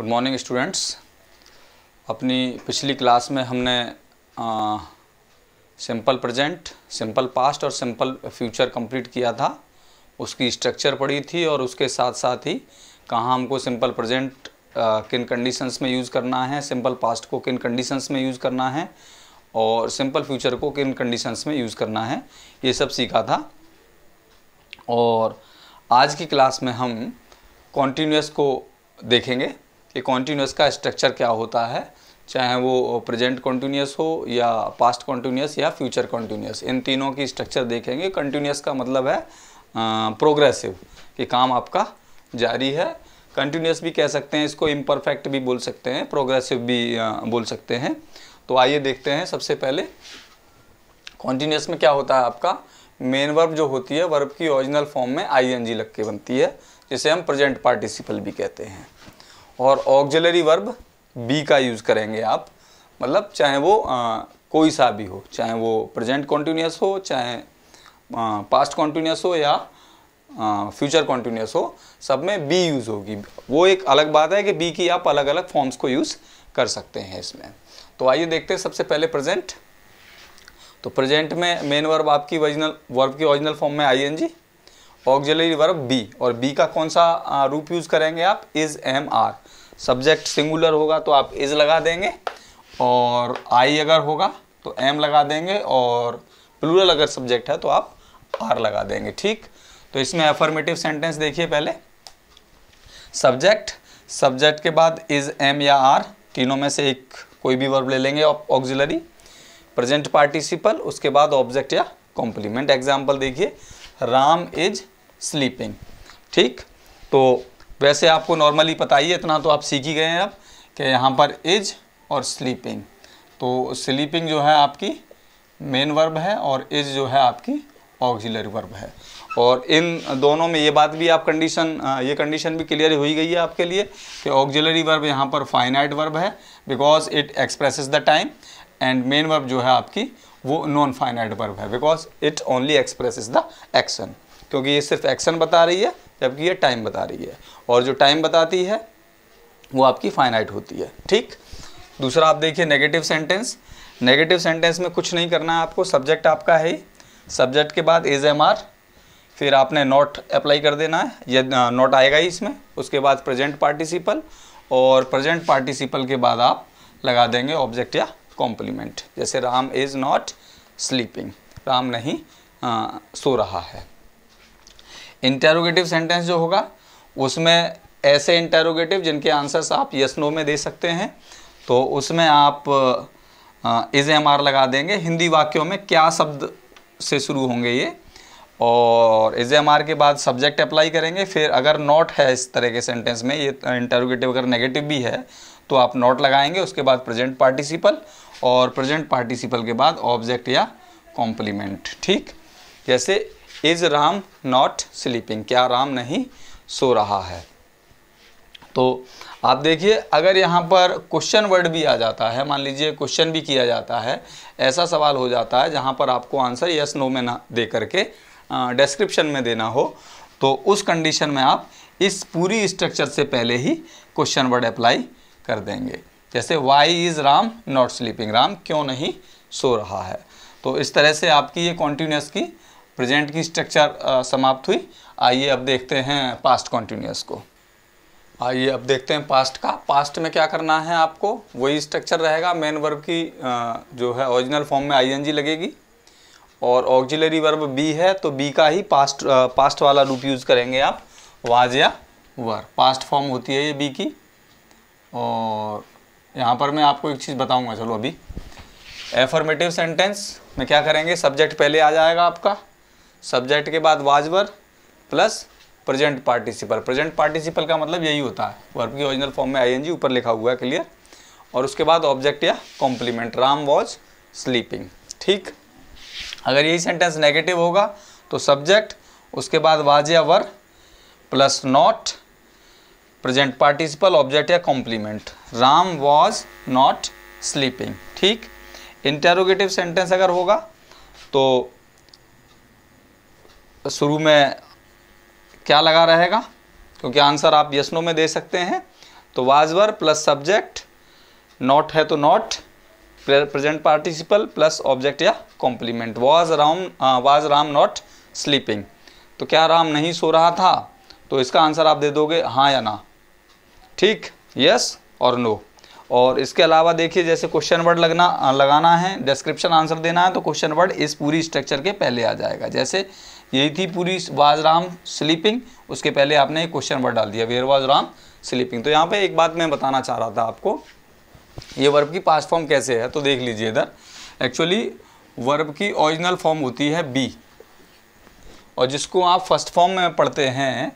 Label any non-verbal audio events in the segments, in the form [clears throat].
good morning students अपनी पिछली class में हमने सिंपल प्रेजेंट सिंपल पास्ट और सिंपल फ्यूचर कंप्लीट किया था उसकी स्ट्रक्चर पड़ी थी और उसके साथ साथ ही कहाँ हमको सिंपल प्रेजेंट किन कंडीशंस में यूज़ करना है सिंपल पास्ट को किन कंडीशंस में यूज़ करना है और सिंपल फ्यूचर को किन कंडीशंस में यूज़ करना है ये सब सीखा था और आज की क्लास में हम कॉन्टीन्यूस को देखेंगे कि कॉन्टीन्यूस का स्ट्रक्चर क्या होता है चाहे वो प्रेजेंट कॉन्टीन्यूस हो या पास्ट कॉन्टीन्यूस या फ्यूचर कॉन्टीन्यूस इन तीनों की स्ट्रक्चर देखेंगे कंटिन्यूस का मतलब है प्रोग्रेसिव कि काम आपका जारी है कंटिन्यूस भी कह सकते हैं इसको इम्परफेक्ट भी बोल सकते हैं प्रोग्रेसिव भी बोल सकते हैं तो आइए देखते हैं सबसे पहले कॉन्टीन्यूस में क्या होता है आपका मेन वर्ब जो होती है वर्ब की ओरिजिनल फॉर्म में जी लग के बनती है जिसे हम प्रेजेंट पार्टिसिपल भी कहते हैं और ऑक्जलरी वर्ब बी का यूज़ करेंगे आप मतलब चाहे वो आ, कोई सा भी हो चाहे वो प्रेजेंट कॉन्टीन्यूस हो चाहे पास्ट कॉन्टीन्यूस हो या फ्यूचर कॉन्टीन्यूस हो सब में बी यूज़ होगी वो एक अलग बात है कि बी की आप अलग अलग फॉर्म्स को यूज़ कर सकते हैं इसमें तो आइए देखते हैं सबसे पहले प्रेजेंट तो प्रेजेंट में मेन वर्ब आपकी ओरिजिनल वर्ब की ओरिजिनल फॉर्म में I N G auxiliary verb be और बी का कौन सा रूप यूज़ करेंगे आप is am are subject singular होगा तो आप इज़ लगा देंगे और आई अगर होगा तो एम लगा देंगे और प्लूरल अगर सब्जेक्ट है तो आप आर लगा देंगे ठीक तो इसमें अफर्मेटिव सेंटेंस देखिए पहले सब्जेक्ट सब्जेक्ट के बाद इज एम या आर तीनों में से एक कोई भी वर्ब ले लेंगे ऑक्सिलरी प्रेजेंट पार्टिसिपल उसके बाद ऑब्जेक्ट या कॉम्प्लीमेंट एग्जाम्पल देखिए राम इज स्लीपिंग ठीक तो वैसे आपको नॉर्मली पता ही है इतना तो आप सीख ही गए हैं अब कि यहाँ पर इज और स्लीपिंग तो स्लीपिंग जो है आपकी मेन वर्ब है और इज जो है आपकी ऑक्सिलरी वर्ब है और इन दोनों में ये बात भी आप कंडीशन ये कंडीशन भी क्लियर हुई गई है आपके लिए कि ऑक्सिलरी वर्ब यहाँ पर फाइनाइट वर्ब है because it expresses the time and main verb जो है आपकी वो नॉन फाइनाइट वर्ब है because it only expresses the action क्योंकि ये सिर्फ एक्शन बता रही है जबकि ये टाइम बता रही है और जो टाइम बताती है वो आपकी फाइनाइट होती है ठीक दूसरा आप देखिए नेगेटिव सेंटेंस नेगेटिव सेंटेंस में कुछ नहीं करना है आपको सब्जेक्ट आपका है ही सब्जेक्ट के बाद एज एम आर फिर आपने नॉट अप्लाई कर देना है यह नॉट आएगा ही इसमें उसके बाद प्रेजेंट पार्टिसिपल और प्रेजेंट पार्टिसिपल के बाद आप लगा देंगे ऑब्जेक्ट या कॉम्प्लीमेंट जैसे Ram is not sleeping Ram नहीं आ, सो रहा है इंटेरोगेटिव सेंटेंस जो होगा उसमें ऐसे इंटेरोगेटिव जिनके आंसर्स आप यस नो में दे सकते हैं तो उसमें आप इज एम आर लगा देंगे हिंदी वाक्यों में क्या शब्द से शुरू होंगे ये और इज एम आर के बाद सब्जेक्ट अप्लाई करेंगे फिर अगर नॉट है इस तरह के सेंटेंस में ये इंटेरोगेटिव अगर नेगेटिव भी है तो आप नॉट लगाएंगे उसके बाद प्रेजेंट पार्टिसिपल और प्रेजेंट पार्टिसिपल के बाद ऑब्जेक्ट या कॉम्प्लीमेंट ठीक जैसे इज राम नॉट स्लीपिंग क्या राम नहीं सो रहा है तो आप देखिए अगर यहाँ पर क्वेश्चन वर्ड भी आ जाता है मान लीजिए क्वेश्चन भी किया जाता है ऐसा सवाल हो जाता है जहाँ पर आपको आंसर यस नो में ना दे करके डिस्क्रिप्शन में देना हो तो उस कंडीशन में आप इस पूरी स्ट्रक्चर से पहले ही क्वेश्चन वर्ड अप्लाई कर देंगे जैसे why is Ram not sleeping Ram क्यों नहीं सो रहा है तो इस तरह से आपकी ये कॉन्टीन्यूस की प्रेजेंट की स्ट्रक्चर समाप्त हुई आइए अब देखते हैं पास्ट कॉन्टीन्यूस को आइए अब देखते हैं पास्ट का पास्ट में क्या करना है आपको वही स्ट्रक्चर रहेगा मेन वर्ब की जो है ओरिजिनल फॉर्म में आईएनजी लगेगी और ऑक्जिलरी वर्ब बी है तो बी का ही पास्ट पास्ट वाला रूप यूज़ करेंगे आप वाज या वर पास्ट फॉर्म होती है ये बी की और यहाँ पर मैं आपको एक चीज़ बताऊँगा चलो अभी एफर्मेटिव सेंटेंस में क्या करेंगे सब्जेक्ट पहले आ जाएगा आपका सब्जेक्ट के बाद was were plus present participle present participle का मतलब यही होता है वर्ब की ओरिजिनल फॉर्म में आईएनजी ऊपर लिखा हुआ है क्लियर और उसके बाद ऑब्जेक्ट या कॉम्प्लीमेंट राम वॉज स्लीपिंग ठीक अगर यही सेंटेंस नेगेटिव होगा तो सब्जेक्ट उसके बाद वाज या were plus not present participle object या complement Ram was not sleeping ठीक इंटेरोगेटिव सेंटेंस अगर होगा तो तो शुरू में क्या लगा रहेगा क्योंकि आंसर आप यशनों में दे सकते हैं तो वाजवर प्लस सब्जेक्ट नॉट है तो not present participle plus object या complement was Ram was Ram not sleeping तो क्या राम नहीं सो रहा था तो इसका आंसर आप दे दोगे हाँ या ना ठीक यस और नो और इसके अलावा देखिए जैसे क्वेश्चन वर्ड लगना लगाना है डिस्क्रिप्शन आंसर देना है तो क्वेश्चन वर्ड इस पूरी स्ट्रक्चर के पहले आ जाएगा जैसे यही थी पूरी वाज राम स्लीपिंग उसके पहले आपने एक क्वेश्चन वर्ड डाल दिया वेयर वाज राम स्लीपिंग तो यहाँ पे एक बात मैं बताना चाह रहा था आपको ये वर्ब की पास्ट फॉर्म कैसे है तो देख लीजिए इधर एक्चुअली वर्ब की ओरिजिनल फॉर्म होती है बी और जिसको आप फर्स्ट फॉर्म में पढ़ते हैं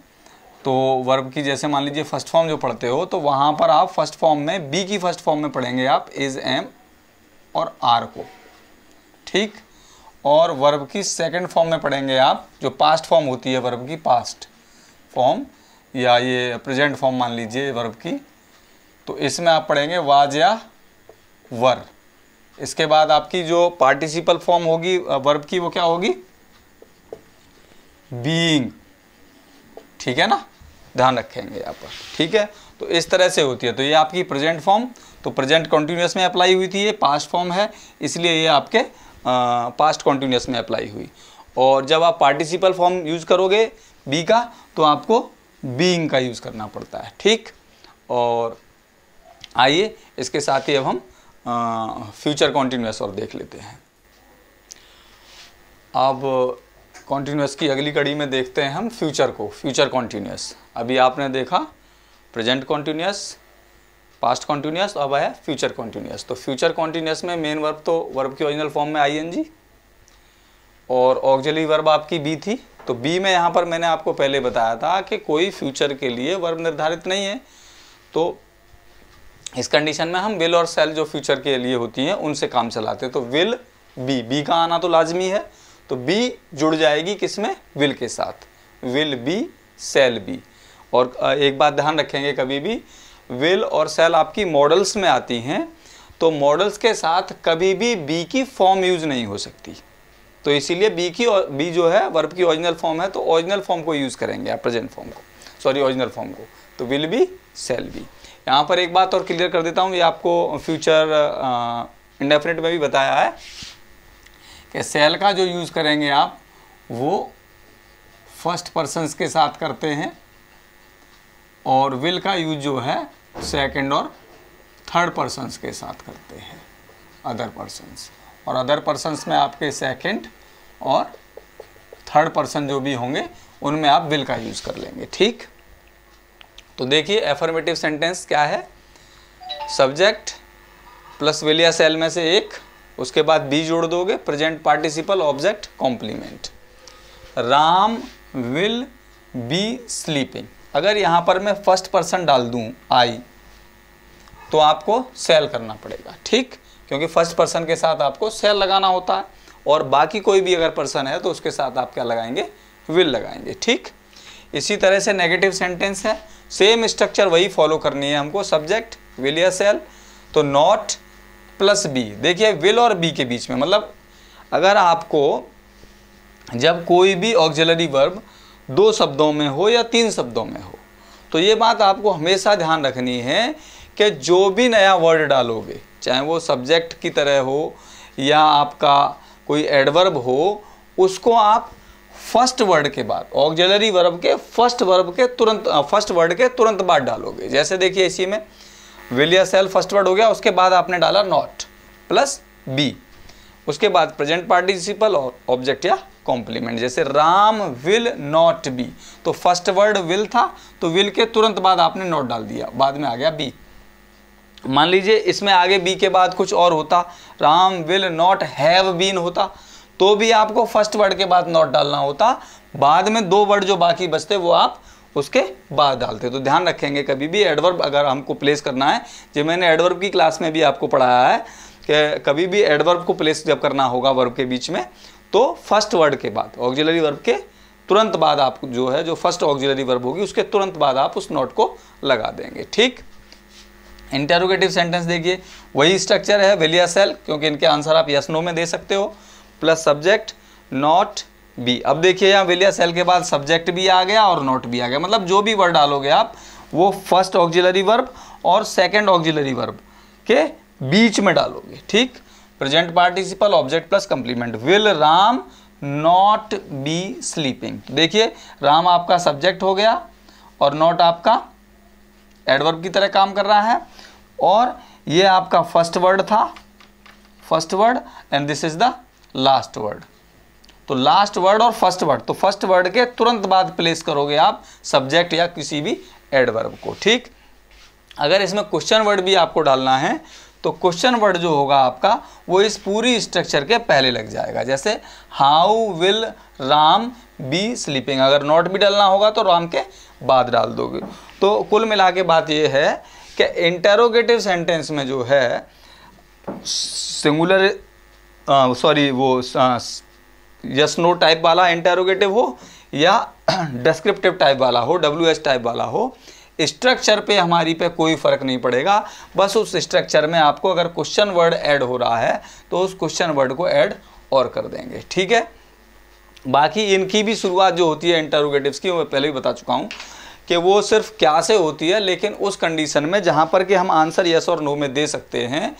तो वर्ब की जैसे मान लीजिए फर्स्ट फॉर्म जो पढ़ते हो तो वहाँ पर आप फर्स्ट फॉर्म में बी की फर्स्ट फॉर्म में पढ़ेंगे आप इज़ एम और आर को ठीक और वर्ब की सेकंड फॉर्म में पढ़ेंगे आप जो पास्ट फॉर्म होती है वर्ब की पास्ट फॉर्म या ये प्रेजेंट फॉर्म मान लीजिए वर्ब की तो इसमें आप पढ़ेंगे वाज या वर इसके बाद आपकी जो पार्टिसिपल फॉर्म होगी वर्ब की वो क्या होगी बीइंग ठीक है ना ध्यान रखेंगे यहाँ पर ठीक है तो इस तरह से होती है तो ये आपकी प्रेजेंट फॉर्म तो प्रेजेंट कंटिन्यूस में अप्लाई हुई थी ये पास्ट फॉर्म है इसलिए ये आपके पास्ट कॉन्टीन्यूस में अप्लाई हुई और जब आप पार्टिसिपल फॉर्म यूज़ करोगे बी का तो आपको बीइंग का यूज़ करना पड़ता है ठीक और आइए इसके साथ ही अब हम फ्यूचर कॉन्टीन्यूस और देख लेते हैं अब कॉन्टीन्यूस की अगली कड़ी में देखते हैं हम फ्यूचर को फ्यूचर कॉन्टीन्यूस अभी आपने देखा प्रेजेंट कॉन्टीन्यूस पास्ट कॉन्टिन्यूस अब आया फ्यूचर कॉन्टिन्यूस तो फ्यूचर कॉन्टिन्यूस में मेन वर्ब तो वर्ब की ओरिजिनल फॉर्म में आई और ऑक्जली वर्ब आपकी बी थी तो बी में यहाँ पर मैंने आपको पहले बताया था कि कोई फ्यूचर के लिए वर्ब निर्धारित नहीं है तो इस कंडीशन में हम विल और सेल जो फ्यूचर के लिए होती हैं उनसे काम चलाते हैं तो विल बी बी का आना तो लाजमी है तो बी जुड़ जाएगी किस में विल के साथ विल बी सेल बी और एक बात ध्यान रखेंगे कभी भी विल और सेल आपकी मॉडल्स में आती हैं तो मॉडल्स के साथ कभी भी बी की फॉर्म यूज नहीं हो सकती तो इसीलिए बी की बी जो है वर्ब की ओरिजिनल फॉर्म है तो ओरिजिनल फॉर्म को यूज़ करेंगे आप प्रेजेंट फॉर्म को सॉरी ओरिजिनल फॉर्म को तो विल बी सेल बी यहाँ पर एक बात और क्लियर कर देता हूँ ये आपको फ्यूचर इंडेफिनेट में भी बताया है कि सेल का जो यूज़ करेंगे आप वो फर्स्ट पर्सन के साथ करते हैं और विल का यूज जो है सेकंड और थर्ड पर्सन के साथ करते हैं अदर पर्सन और अदर पर्सनस में आपके सेकंड और थर्ड पर्सन जो भी होंगे उनमें आप विल का यूज़ कर लेंगे ठीक तो देखिए एफर्मेटिव सेंटेंस क्या है सब्जेक्ट प्लस विलिया सेल में से एक उसके बाद बी जोड़ दोगे present participle object complement Ram will be sleeping अगर यहाँ पर मैं फर्स्ट पर्सन डाल दूँ आई तो आपको सेल करना पड़ेगा ठीक क्योंकि फर्स्ट पर्सन के साथ आपको सेल लगाना होता है और बाकी कोई भी अगर पर्सन है तो उसके साथ आप क्या लगाएंगे विल लगाएंगे ठीक इसी तरह से नेगेटिव सेंटेंस है सेम स्ट्रक्चर वही फॉलो करनी है हमको सब्जेक्ट विल या सेल तो नॉट प्लस बी देखिए विल और बी के बीच में मतलब अगर आपको जब कोई भी ऑक्जिलरी वर्ब दो शब्दों में हो या तीन शब्दों में हो तो ये बात आपको हमेशा ध्यान रखनी है कि जो भी नया वर्ड डालोगे चाहे वो सब्जेक्ट की तरह हो या आपका कोई एडवर्ब हो उसको आप फर्स्ट वर्ड के बाद ऑक्जलरी वर्ब के फर्स्ट वर्ब के तुरंत फर्स्ट वर्ड के तुरंत बाद डालोगे जैसे देखिए इसी में विलियर सेल फर्स्ट वर्ड हो गया उसके बाद आपने डाला नॉट प्लस बी उसके बाद प्रेजेंट पार्टिसिपल और ऑब्जेक्ट या कॉम्प्लीमेंट जैसे राम विल नॉट बी तो फर्स्ट वर्ड विल था तो विल के तुरंत बाद आपने नॉट डाल दिया बाद में आ गया बी मान लीजिए इसमें आगे बी के बाद कुछ और होता Ram will not have been होता तो भी आपको फर्स्ट वर्ड के बाद नॉट डालना होता बाद में दो वर्ड जो बाकी बचते वो आप उसके बाद डालते तो ध्यान रखेंगे कभी भी एडवर्ब अगर हमको प्लेस करना है जो मैंने एडवर्ब की क्लास में भी आपको पढ़ाया है कभी भी एडवर्ब को प्लेस जब करना होगा वर्ब के बीच में तो फर्स्ट वर्ड के बाद ऑक्जिलरी वर्ब के तुरंत बाद आप जो है जो फर्स्ट ऑक्जिलरी वर्ब होगी उसके तुरंत बाद आप उस नोट को लगा देंगे ठीक इंटेरोगेटिव सेंटेंस देखिए वही स्ट्रक्चर है वेलिया सेल क्योंकि इनके आंसर आप यस नो में दे सकते हो प्लस सब्जेक्ट नॉट बी अब देखिए यहाँ वेलिया सेल के बाद सब्जेक्ट भी आ गया और नॉट भी आ गया मतलब जो भी वर्ड डालोगे आप वो फर्स्ट ऑक्जिलरी वर्ब और सेकेंड ऑक्जिलरी वर्ब के बीच में डालोगे ठीक present participle object plus complement will Ram not be sleeping देखिए राम आपका सब्जेक्ट हो गया और नॉट आपका एडवर्ब की तरह काम कर रहा है और ये आपका फर्स्ट वर्ड था first word and this is the last word तो लास्ट वर्ड और फर्स्ट वर्ड तो फर्स्ट वर्ड के तुरंत बाद प्लेस करोगे आप सब्जेक्ट या किसी भी एडवर्ब को ठीक अगर इसमें क्वेश्चन वर्ड भी आपको डालना है तो क्वेश्चन वर्ड जो होगा आपका वो इस पूरी स्ट्रक्चर के पहले लग जाएगा जैसे how will Ram be sleeping अगर नॉट भी डालना होगा तो राम के बाद डाल दोगे तो कुल मिला के बात ये है कि इंटेरोगेटिव सेंटेंस में जो है सिंगुलर सॉरी वो यस नो टाइप वाला इंटेरोगेटिव हो या डिस्क्रिप्टिव [clears throat] टाइप वाला हो डब्ल्यू एच टाइप वाला हो स्ट्रक्चर पे हमारी पे कोई फ़र्क नहीं पड़ेगा बस उस स्ट्रक्चर में आपको अगर क्वेश्चन वर्ड ऐड हो रहा है तो उस क्वेश्चन वर्ड को ऐड और कर देंगे ठीक है बाकी इनकी भी शुरुआत जो होती है इंटरोगेटिव की मैं पहले भी बता चुका हूँ कि वो सिर्फ क्या से होती है लेकिन उस कंडीशन में जहाँ पर कि हम आंसर यस और नो में दे सकते हैं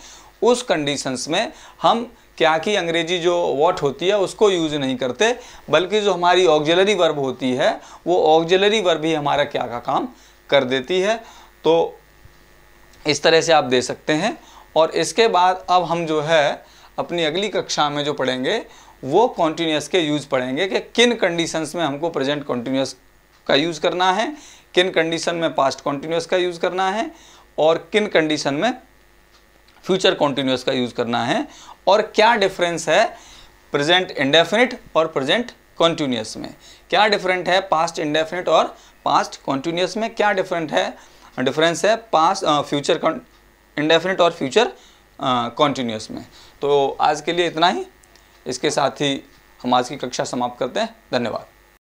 उस कंडीशंस में हम क्या की अंग्रेजी जो वॉट होती है उसको यूज़ नहीं करते बल्कि जो हमारी ऑक्जिलरी वर्ब होती है वो ऑक्जिलरी वर्ब ही हमारा क्या का काम कर देती है तो इस तरह से आप दे सकते हैं और इसके बाद अब हम जो है अपनी अगली कक्षा में जो पढ़ेंगे वो कॉन्टीन्यूस के यूज पढ़ेंगे कि किन कंडीशंस में हमको प्रेजेंट कॉन्टीन्यूस का यूज़ करना है किन कंडीशन में पास्ट कॉन्टीन्यूस का यूज़ करना है और किन कंडीशन में फ्यूचर कॉन्टीन्यूस का यूज़ करना है और क्या डिफरेंस है प्रेजेंट इंडेफिनिट और प्रेजेंट कॉन्टीन्यूस में क्या डिफरेंट है पास्ट इंडेफिनिट और पास्ट कॉन्टीन्यूअस में क्या डिफरेंट है डिफरेंस है पास्ट फ्यूचर इंडेफिनिट और फ्यूचर कॉन्टीन्यूस uh, में तो आज के लिए इतना ही इसके साथ ही हम आज की कक्षा समाप्त करते हैं धन्यवाद